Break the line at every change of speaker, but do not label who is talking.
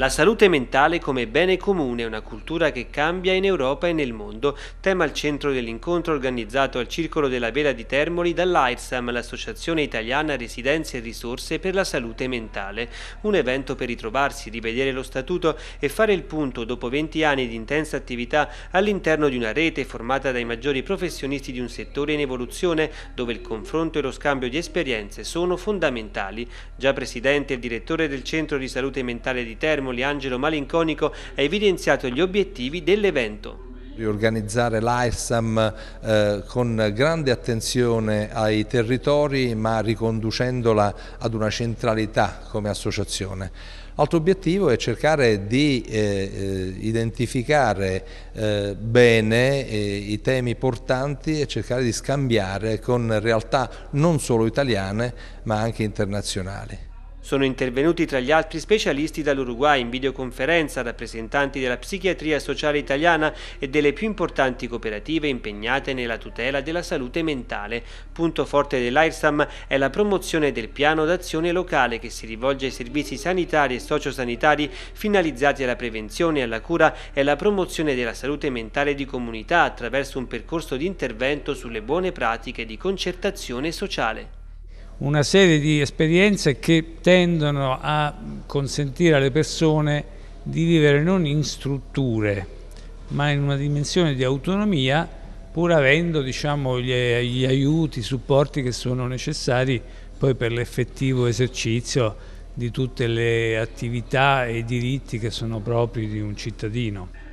La salute mentale come bene comune, una cultura che cambia in Europa e nel mondo, tema al centro dell'incontro organizzato al Circolo della Vela di Termoli dall'AIRSAM, l'Associazione Italiana Residenze e Risorse per la Salute Mentale. Un evento per ritrovarsi, rivedere lo statuto e fare il punto dopo 20 anni di intensa attività all'interno di una rete formata dai maggiori professionisti di un settore in evoluzione, dove il confronto e lo scambio di esperienze sono fondamentali. Già presidente e direttore del Centro di Salute Mentale di Termoli, Guglielmo Liangelo Malinconico ha evidenziato gli obiettivi dell'evento
riorganizzare l'AISAM eh, con grande attenzione ai territori ma riconducendola ad una centralità come associazione. Altro obiettivo è cercare di eh, eh identificare eh, bene eh, i temi portanti e cercare di scambiare con realtà non solo italiane ma anche internazionali.
Sono intervenuti tra gli altri specialisti dall'Uruguay in videoconferenza rappresentanti della psichiatria sociale italiana e delle più importanti cooperative impegnate nella tutela della salute mentale. Punto forte dell'IRSAM è la promozione del piano d'azione locale che si rivolge ai servizi sanitari e sociosanitari finalizzati alla prevenzione, alla cura e alla promozione della salute mentale di comunità attraverso un percorso di intervento sulle buone pratiche di concertazione sociale
una serie di esperienze che tendono a consentire alle persone di vivere non in strutture ma in una dimensione di autonomia pur avendo diciamo, gli, gli, aiuti, i supporti che sono necessari poi per l'effettivo esercizio di tutte le attività e i diritti che sono propri di un cittadino.